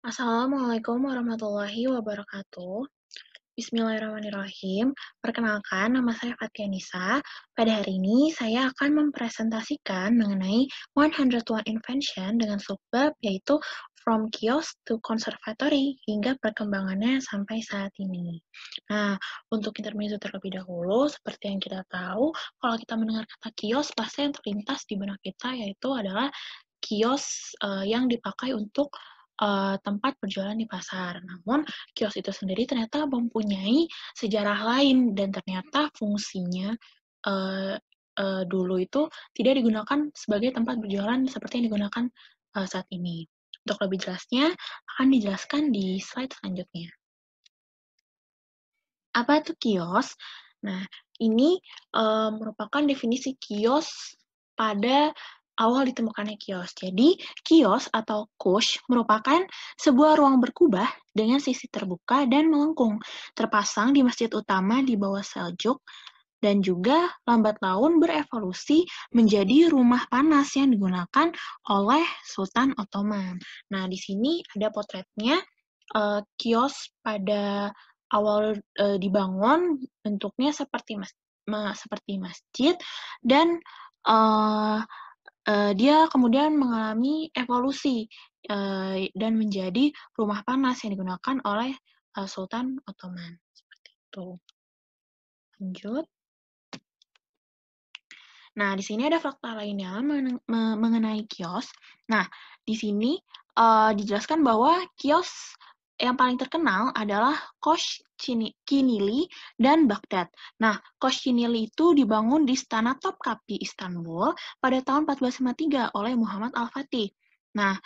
Assalamualaikum warahmatullahi wabarakatuh. Bismillahirrahmanirrahim. Perkenalkan, nama saya Nisa. Pada hari ini, saya akan mempresentasikan mengenai 101 Invention dengan subbab yaitu From kios to Conservatory hingga perkembangannya sampai saat ini. Nah, untuk intermezzo terlebih dahulu, seperti yang kita tahu, kalau kita mendengar kata kios, pasti yang terlintas di benak kita yaitu adalah kios uh, eh, yang dipakai untuk uh, tempat berjualan di pasar. Namun, kios itu sendiri ternyata mempunyai sejarah lain dan ternyata fungsinya uh, uh, dulu itu tidak digunakan sebagai tempat berjualan seperti yang digunakan uh, saat ini. Untuk lebih jelasnya, akan dijelaskan di slide selanjutnya. Apa itu kios? Nah, ini uh, merupakan definisi kios pada awal ditemukannya kios. Jadi, kios atau kush merupakan sebuah ruang berkubah dengan sisi terbuka dan melengkung, terpasang di masjid utama di bawah Seljuk, dan juga lambat laun berevolusi menjadi rumah panas yang digunakan oleh Sultan Ottoman. Nah, di sini ada potretnya uh, kios pada awal uh, dibangun bentuknya seperti mas ma seperti masjid dan uh, Eh, dia kemudian mengalami evolusi uh, dan menjadi rumah panas yang digunakan oleh uh, Sultan Ottoman. Seperti itu. Lanjut. Nah, di sini ada fakta lainnya mengenai kios. Nah, di sini uh, dijelaskan bahwa kios yang paling terkenal adalah Kosh Kinili dan Baghdad. Nah, Kosh Kinili itu dibangun di Istana Topkapi Istanbul pada tahun 1453 oleh Muhammad Al-Fatih. Nah,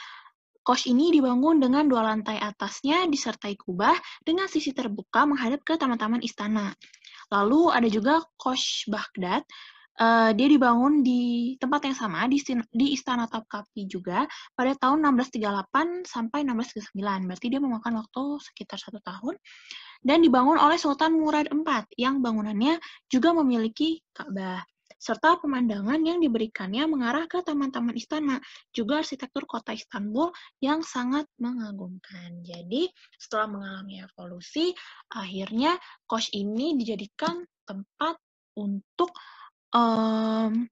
Kosh ini dibangun dengan dua lantai atasnya disertai kubah dengan sisi terbuka menghadap ke taman-taman istana. Lalu ada juga Kosh Baghdad uh, dia dibangun di tempat yang sama di, di Istana Topkapi juga pada tahun 1638 sampai 1639. Berarti dia memakan waktu sekitar satu tahun dan dibangun oleh Sultan Murad IV yang bangunannya juga memiliki Ka'bah serta pemandangan yang diberikannya mengarah ke taman-taman istana, juga arsitektur kota Istanbul yang sangat mengagumkan. Jadi, setelah mengalami evolusi, akhirnya kos ini dijadikan tempat untuk um,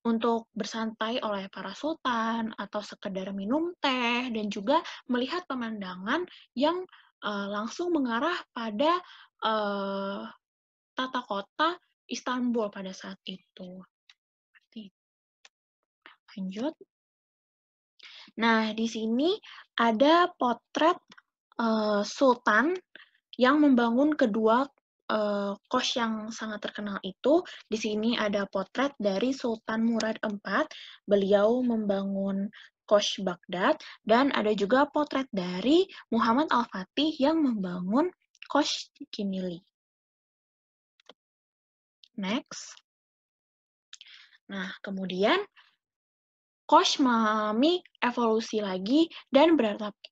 untuk bersantai oleh para sultan atau sekedar minum teh dan juga melihat pemandangan yang uh, langsung mengarah pada, uh, tata kota Istanbul pada saat itu. Lanjut. Nah, di sini ada potret, uh, sultan yang membangun kedua uh, eh, kos yang sangat terkenal itu, di sini ada potret dari Sultan Murad IV. Beliau membangun kos Baghdad dan ada juga potret dari Muhammad Al-Fatih yang membangun kos Kimili. Next. Nah, kemudian Kos Mami evolusi lagi, dan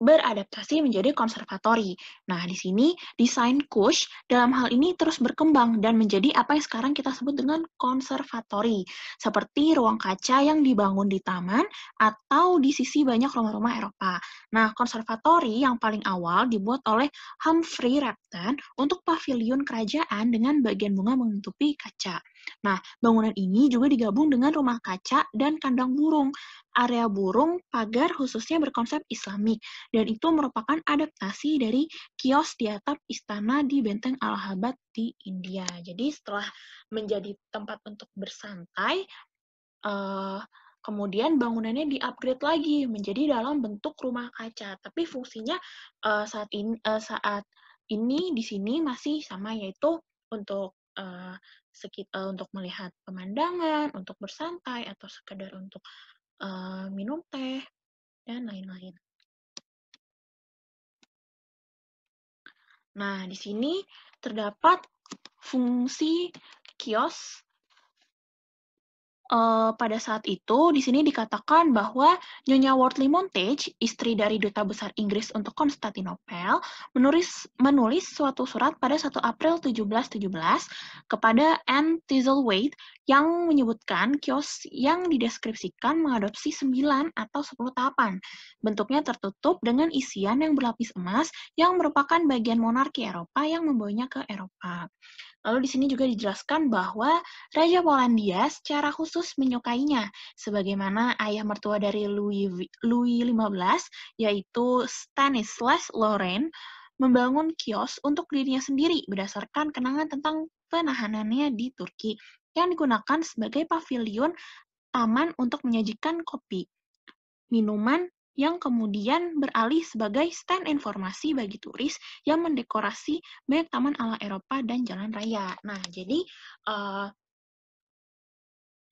beradaptasi menjadi konservatori. Nah, di sini desain Kush dalam hal ini terus berkembang dan menjadi apa yang sekarang kita sebut dengan konservatori, seperti ruang kaca yang dibangun di taman atau di sisi banyak rumah-rumah Eropa. Nah, konservatori yang paling awal dibuat oleh Humphrey Repton untuk pavilion kerajaan dengan bagian bunga menutupi kaca. Nah, bangunan ini juga digabung dengan rumah kaca dan kandang burung area burung pagar khususnya berkonsep islami, dan itu merupakan adaptasi dari kios di atap istana di Benteng Allahabad di India. Jadi setelah menjadi tempat untuk bersantai, uh, kemudian bangunannya diupgrade lagi menjadi dalam bentuk rumah kaca tapi fungsinya uh, saat ini uh, saat ini di sini masih sama yaitu untuk uh, sekitar uh, untuk melihat pemandangan untuk bersantai atau sekedar untuk minum teh, dan lain-lain. Nah, di sini terdapat fungsi kios uh, pada saat itu di sini dikatakan bahwa Nyonya Wortley Montage, istri dari duta besar Inggris untuk Konstantinopel, menulis menulis suatu surat pada 1 April 1717 kepada Anne Thistlethwaite yang menyebutkan kios yang dideskripsikan mengadopsi 9 atau 10 tahapan. Bentuknya tertutup dengan isian yang berlapis emas yang merupakan bagian monarki Eropa yang membawanya ke Eropa. Lalu di sini juga dijelaskan bahwa Raja Polandia secara khusus menyukainya, sebagaimana ayah mertua dari Louis, Louis XV, yaitu Stanislas Lorraine, membangun kios untuk dirinya sendiri berdasarkan kenangan tentang penahanannya di Turki yang digunakan sebagai pavilion taman untuk menyajikan kopi, minuman, yang kemudian beralih sebagai stand informasi bagi turis yang mendekorasi banyak taman ala Eropa dan jalan raya. Nah, jadi eh,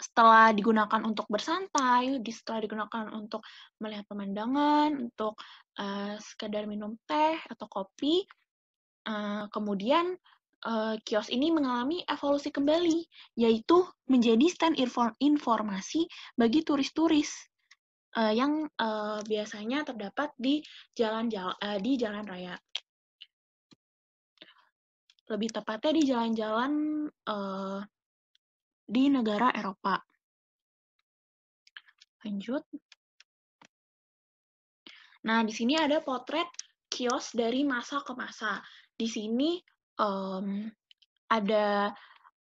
setelah digunakan untuk bersantai, setelah digunakan untuk melihat pemandangan, untuk uh, sekedar minum teh atau kopi, eh, kemudian kios ini mengalami evolusi kembali, yaitu menjadi stand informasi bagi turis-turis uh, yang uh, biasanya terdapat di jalan jala, uh, eh, di jalan raya. Lebih tepatnya di jalan-jalan uh, di negara Eropa. Lanjut. Nah, di sini ada potret kios dari masa ke masa. Di sini um, ada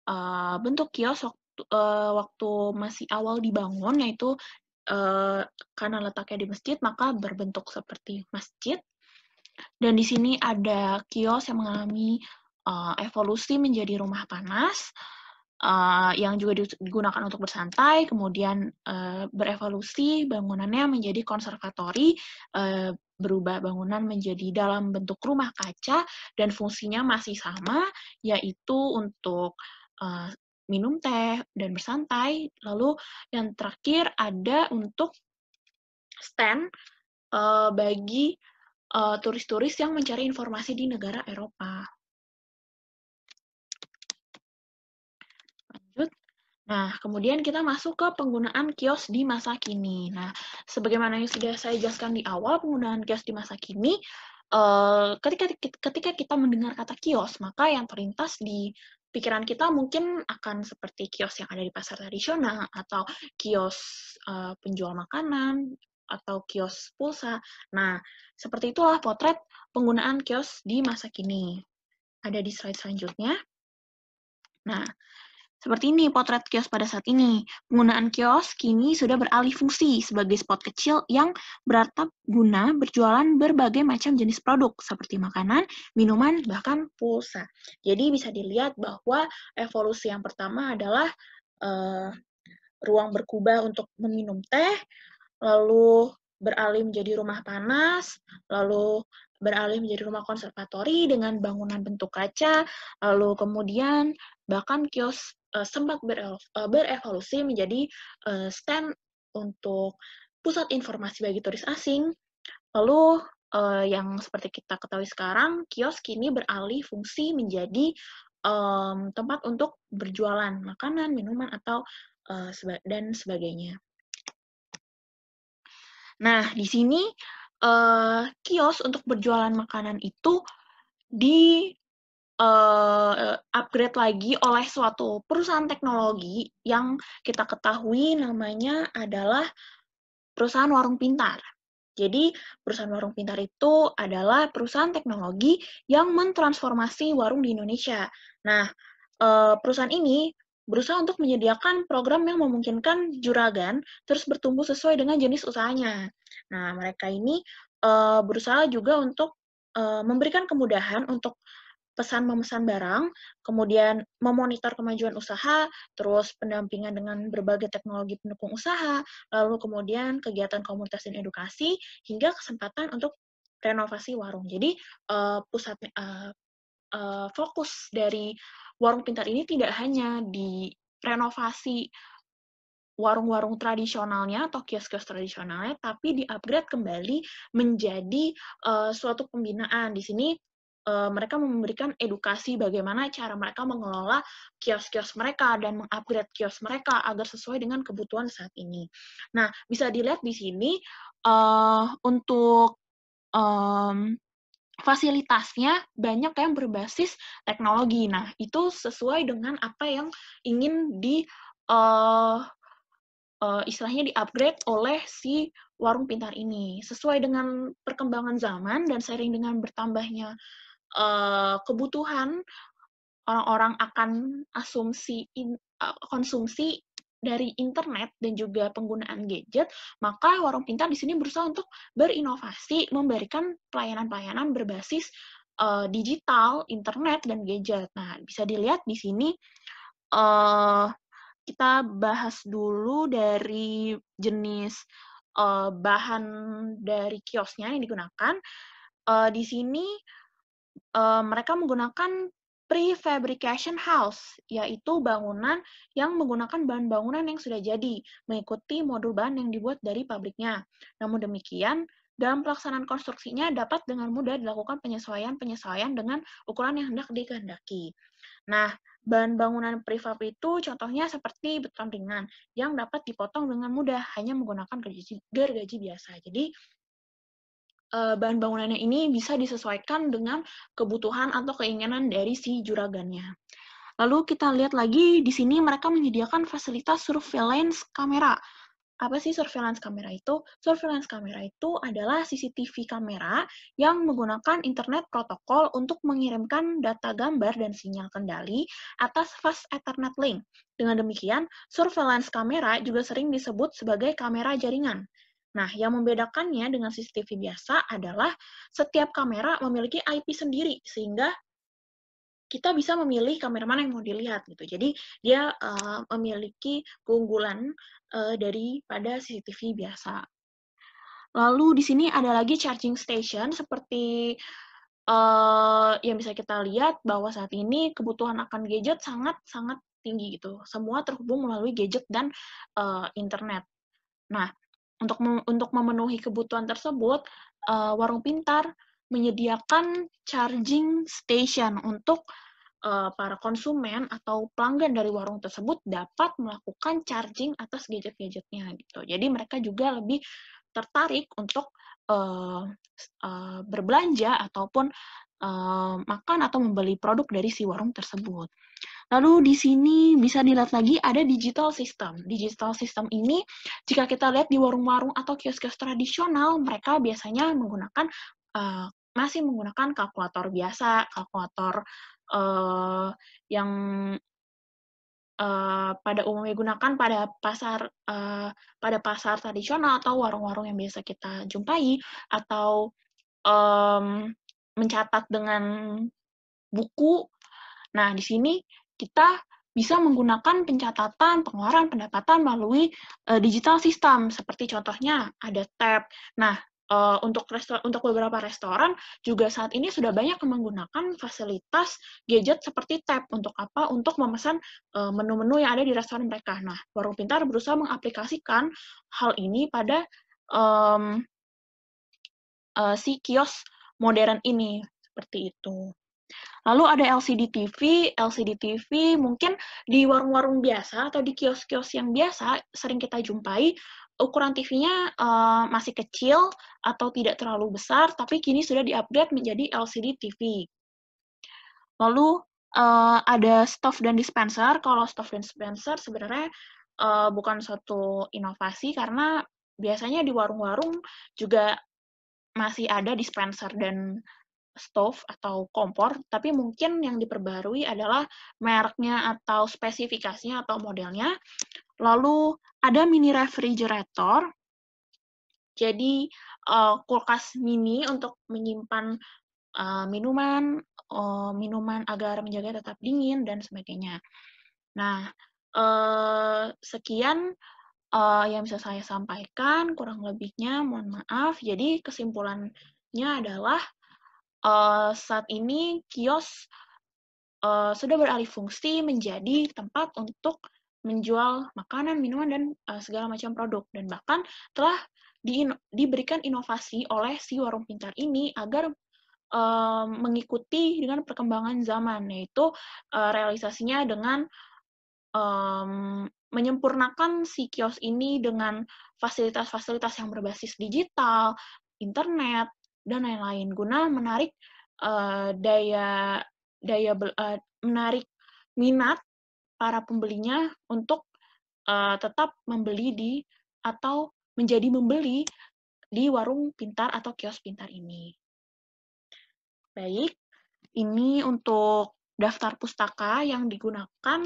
uh, bentuk kios waktu, uh, waktu masih awal dibangun, yaitu Eh, karena letaknya di masjid maka berbentuk seperti masjid. Dan di sini ada kios yang mengalami uh, evolusi menjadi rumah panas uh, yang juga digunakan untuk bersantai, kemudian uh, berevolusi bangunannya menjadi konservatori, uh, berubah bangunan menjadi dalam bentuk rumah kaca dan fungsinya masih sama yaitu untuk uh, minum teh dan bersantai. Lalu yang terakhir ada untuk stand uh, bagi turis eh, turis-turis yang mencari informasi di negara Eropa. Lanjut. Nah, kemudian kita masuk ke penggunaan kios di masa kini. Nah, sebagaimana yang sudah saya jelaskan di awal, penggunaan kios di masa kini Eh, ketika ketika kita mendengar kata kios maka yang terlintas di pikiran kita mungkin akan seperti kios yang ada di pasar tradisional atau kios uh, penjual makanan atau kios pulsa. Nah, seperti itulah potret penggunaan kios di masa kini. Ada di slide selanjutnya. Nah, seperti ini potret kios pada saat ini. Penggunaan kios kini sudah beralih fungsi sebagai spot kecil yang beratap guna berjualan berbagai macam jenis produk seperti makanan, minuman, bahkan pulsa. Jadi bisa dilihat bahwa evolusi yang pertama adalah uh, ruang berkubah untuk meminum teh, lalu beralih menjadi rumah panas, lalu beralih menjadi rumah konservatori dengan bangunan bentuk kaca, lalu kemudian bahkan kios uh, sempat eh, berevolusi menjadi uh, stand untuk pusat informasi bagi turis asing. Lalu uh, yang seperti kita ketahui sekarang, kios kini beralih fungsi menjadi um, tempat untuk berjualan makanan, minuman atau uh, dan sebagainya. Nah, di sini uh, kios untuk berjualan makanan itu di uh, upgrade lagi oleh suatu perusahaan teknologi yang kita ketahui namanya adalah perusahaan warung pintar. Jadi, perusahaan warung pintar itu adalah perusahaan teknologi yang mentransformasi warung di Indonesia. Nah, eh, perusahaan ini berusaha untuk menyediakan program yang memungkinkan juragan terus bertumbuh sesuai dengan jenis usahanya. Nah, mereka ini eh, berusaha juga untuk memberikan kemudahan untuk pesan memesan barang, kemudian memonitor kemajuan usaha, terus pendampingan dengan berbagai teknologi pendukung usaha, lalu kemudian kegiatan komunitas dan edukasi, hingga kesempatan untuk renovasi warung. Jadi uh, eh, pusat uh, eh, uh, eh, fokus dari warung pintar ini tidak hanya di renovasi warung-warung tradisionalnya atau kios-kios tradisionalnya, tapi di-upgrade kembali menjadi uh, suatu pembinaan. Di sini Eh, mereka memberikan edukasi bagaimana cara mereka mengelola kios-kios mereka dan mengupgrade kios mereka agar sesuai dengan kebutuhan saat ini. Nah, bisa dilihat di sini uh, untuk um, fasilitasnya banyak yang berbasis teknologi. Nah, itu sesuai dengan apa yang ingin di uh, uh, istilahnya diupgrade oleh si warung pintar ini. Sesuai dengan perkembangan zaman dan sering dengan bertambahnya Eh, kebutuhan orang-orang akan asumsi in, uh, konsumsi dari internet dan juga penggunaan gadget, maka Warung Pintar di sini berusaha untuk berinovasi, memberikan pelayanan-pelayanan berbasis uh, digital, internet, dan gadget. Nah, bisa dilihat di sini uh, kita bahas dulu dari jenis uh, bahan dari kiosnya yang digunakan. Uh, di sini uh, mereka menggunakan prefabrication house, yaitu bangunan yang menggunakan bahan bangunan yang sudah jadi, mengikuti modul bahan yang dibuat dari pabriknya. Namun demikian, dalam pelaksanaan konstruksinya dapat dengan mudah dilakukan penyesuaian-penyesuaian dengan ukuran yang hendak dikehendaki. Nah, bahan bangunan prefab itu contohnya seperti beton ringan yang dapat dipotong dengan mudah hanya menggunakan gergaji, gergaji biasa. Jadi, Eh, bahan bangunannya ini bisa disesuaikan dengan kebutuhan atau keinginan dari si juragannya. Lalu kita lihat lagi di sini mereka menyediakan fasilitas surveillance kamera. Apa sih surveillance kamera itu? Surveillance kamera itu adalah CCTV kamera yang menggunakan internet protokol untuk mengirimkan data gambar dan sinyal kendali atas fast Ethernet link. Dengan demikian, surveillance kamera juga sering disebut sebagai kamera jaringan. Nah, yang membedakannya dengan CCTV biasa adalah setiap kamera memiliki IP sendiri, sehingga kita bisa memilih kamera mana yang mau dilihat gitu. Jadi dia uh, memiliki keunggulan uh, daripada CCTV biasa. Lalu di sini ada lagi charging station seperti uh, yang bisa kita lihat bahwa saat ini kebutuhan akan gadget sangat-sangat tinggi gitu. Semua terhubung melalui gadget dan uh, internet. Nah, untuk mem untuk memenuhi kebutuhan tersebut, uh, Warung Pintar menyediakan charging station untuk uh, para konsumen atau pelanggan dari warung tersebut dapat melakukan charging atas gadget-gadgetnya gitu. Jadi mereka juga lebih tertarik untuk uh, uh, berbelanja ataupun uh, makan atau membeli produk dari si warung tersebut. Lalu di sini bisa dilihat lagi ada digital system. Digital system ini jika kita lihat di warung-warung atau kios-kios tradisional, mereka biasanya menggunakan uh, masih menggunakan kalkulator biasa, kalkulator uh, yang Uh, pada umumnya digunakan pada pasar uh, pada pasar tradisional atau warung-warung yang biasa kita jumpai atau um, mencatat dengan buku. Nah, di sini kita bisa menggunakan pencatatan pengeluaran pendapatan melalui uh, digital system seperti contohnya ada tab. Nah, uh, untuk resto untuk beberapa restoran juga saat ini sudah banyak menggunakan fasilitas gadget seperti tab untuk apa? Untuk memesan menu eh, menu-menu yang ada di restoran mereka. Nah, Warung Pintar berusaha mengaplikasikan hal ini pada um, uh, si kios modern ini seperti itu. Lalu ada LCD TV, LCD TV mungkin di warung-warung biasa atau di kios-kios yang biasa sering kita jumpai ukuran TV-nya uh, eh, masih kecil atau tidak terlalu besar, tapi kini sudah diupdate menjadi LCD TV. Lalu uh, ada stove dan dispenser. Kalau stove dan dispenser sebenarnya uh, bukan suatu inovasi karena biasanya di warung-warung juga masih ada dispenser dan stove atau kompor, tapi mungkin yang diperbarui adalah mereknya atau spesifikasinya atau modelnya. Lalu ada mini refrigerator, jadi uh, kulkas mini untuk menyimpan uh, minuman, uh, minuman agar menjaga tetap dingin dan sebagainya. Nah, uh, sekian uh, yang bisa saya sampaikan, kurang lebihnya mohon maaf. Jadi kesimpulannya adalah Eh, saat ini kios uh, sudah beralih fungsi menjadi tempat untuk menjual makanan, minuman, dan uh, segala macam produk. Dan bahkan telah di, diberikan inovasi oleh si warung pintar ini agar uh, mengikuti dengan perkembangan zaman, yaitu uh, realisasinya dengan um, menyempurnakan si kios ini dengan fasilitas-fasilitas yang berbasis digital, internet, dan lain-lain guna menarik uh, daya daya uh, menarik minat para pembelinya untuk uh, tetap membeli di atau menjadi membeli di warung pintar atau kios pintar ini. Baik, ini untuk daftar pustaka yang digunakan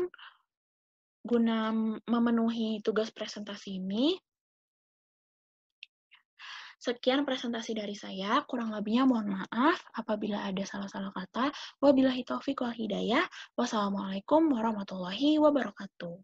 guna memenuhi tugas presentasi ini. Sekian presentasi dari saya. Kurang lebihnya mohon maaf apabila ada salah-salah kata. Wabillahi taufiq wal hidayah. Wassalamualaikum warahmatullahi wabarakatuh.